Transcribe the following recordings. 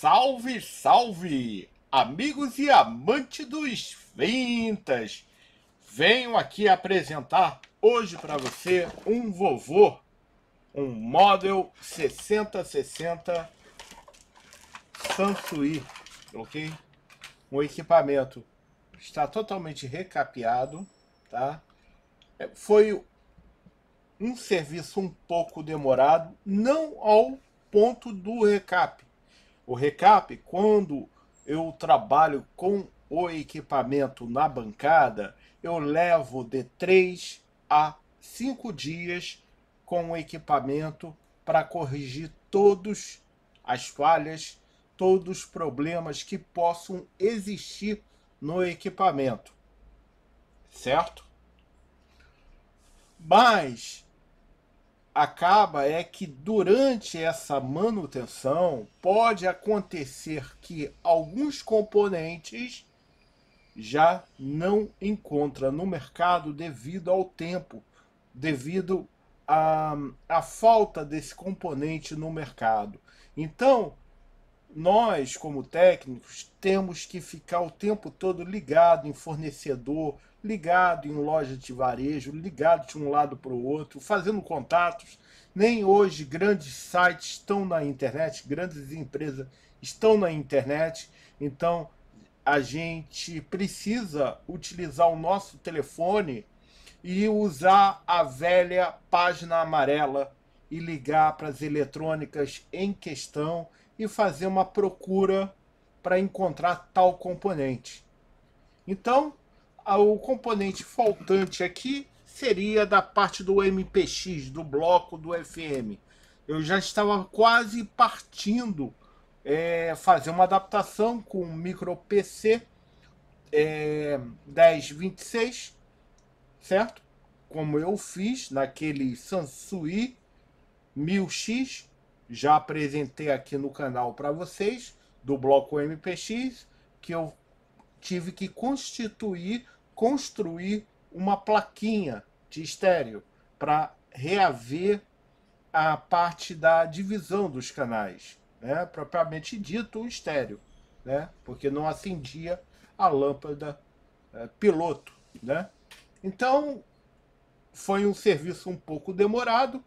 Salve, salve, amigos e amantes dos fintas! Venho aqui apresentar hoje para você um vovô, um Model 6060 Sansui, ok? O equipamento está totalmente recapeado, tá? Foi um serviço um pouco demorado, não ao ponto do recap, o recap, quando eu trabalho com o equipamento na bancada, eu levo de 3 a 5 dias com o equipamento para corrigir todas as falhas, todos os problemas que possam existir no equipamento. Certo? Mas acaba é que durante essa manutenção pode acontecer que alguns componentes já não encontra no mercado devido ao tempo, devido à, à falta desse componente no mercado. Então, nós, como técnicos, temos que ficar o tempo todo ligado em fornecedor, ligado em loja de varejo, ligado de um lado para o outro, fazendo contatos. Nem hoje grandes sites estão na internet, grandes empresas estão na internet. Então a gente precisa utilizar o nosso telefone e usar a velha página amarela e ligar para as eletrônicas em questão e fazer uma procura para encontrar tal componente. Então, o componente faltante aqui seria da parte do MPX, do bloco do FM. Eu já estava quase partindo é, fazer uma adaptação com micro PC é, 1026, certo? Como eu fiz naquele Sansui 1000X, já apresentei aqui no canal para vocês, do bloco MPX, que eu tive que constituir construir uma plaquinha de estéreo para reaver a parte da divisão dos canais, né? propriamente dito o estéreo, né? porque não acendia a lâmpada é, piloto. Né? Então foi um serviço um pouco demorado,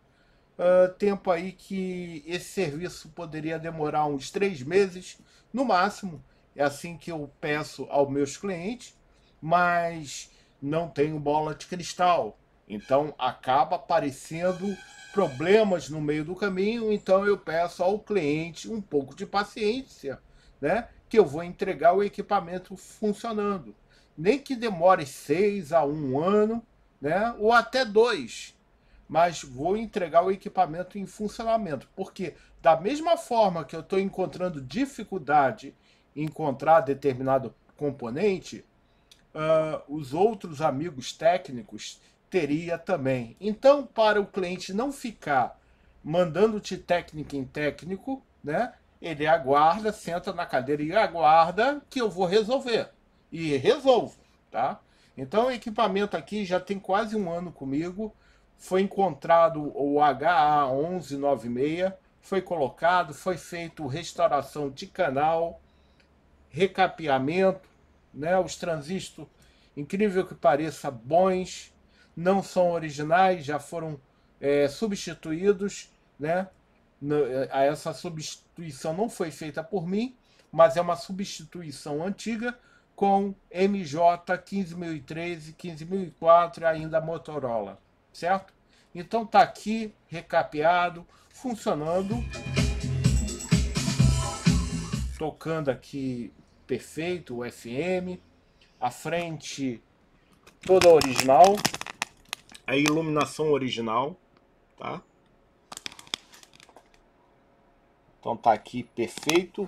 uh, tempo aí que esse serviço poderia demorar uns três meses no máximo. É assim que eu peço aos meus clientes mas não tenho bola de cristal. Então acaba aparecendo problemas no meio do caminho, então eu peço ao cliente um pouco de paciência, né? Que eu vou entregar o equipamento funcionando. Nem que demore seis a um ano, né? Ou até dois, mas vou entregar o equipamento em funcionamento, porque da mesma forma que eu estou encontrando dificuldade em encontrar determinado componente, uh, os outros amigos técnicos teria também. Então, para o cliente não ficar mandando-te técnico em técnico, né? Ele aguarda, senta na cadeira e aguarda que eu vou resolver. E resolvo, tá? Então, o equipamento aqui já tem quase um ano comigo. Foi encontrado o HA1196, foi colocado, foi feito restauração de canal, recapeamento, né? Os transistores, incrível que pareça, bons, não são originais, já foram é, substituídos, né? É, essa substituição não foi feita por mim, mas é uma substituição antiga com MJ 15013, 15004 e ainda Motorola, certo? Então tá aqui recapeado, funcionando. Tocando aqui perfeito, o FM, a frente toda original, é a iluminação original, tá? Então tá aqui perfeito.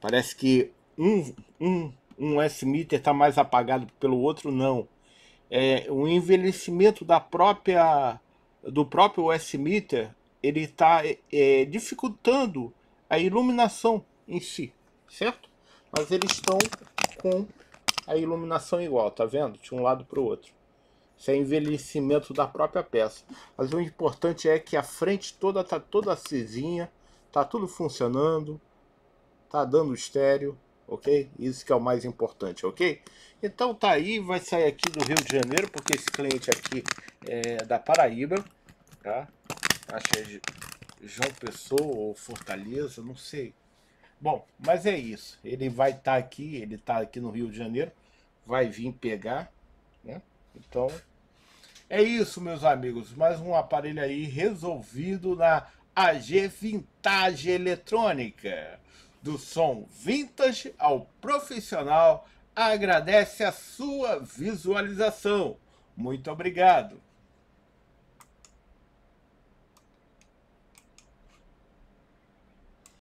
Parece que um, um, um S-meter tá mais apagado pelo outro, não. É, o envelhecimento da própria do próprio S-meter ele está é, dificultando a iluminação em si, certo? Mas eles estão com a iluminação igual, tá vendo? De um lado para o outro. Isso é envelhecimento da própria peça. Mas o importante é que a frente toda tá toda acesinha, tá tudo funcionando, tá dando estéreo, ok? Isso que é o mais importante, ok? Então tá aí, vai sair aqui do Rio de Janeiro, porque esse cliente aqui é da Paraíba, tá? Achei João Pessoa ou Fortaleza, não sei. Bom, mas é isso. Ele vai estar tá aqui, ele está aqui no Rio de Janeiro, vai vir pegar, né? Então, é isso, meus amigos. Mais um aparelho aí resolvido na AG Vintage Eletrônica. Do som vintage ao profissional, agradece a sua visualização. Muito obrigado.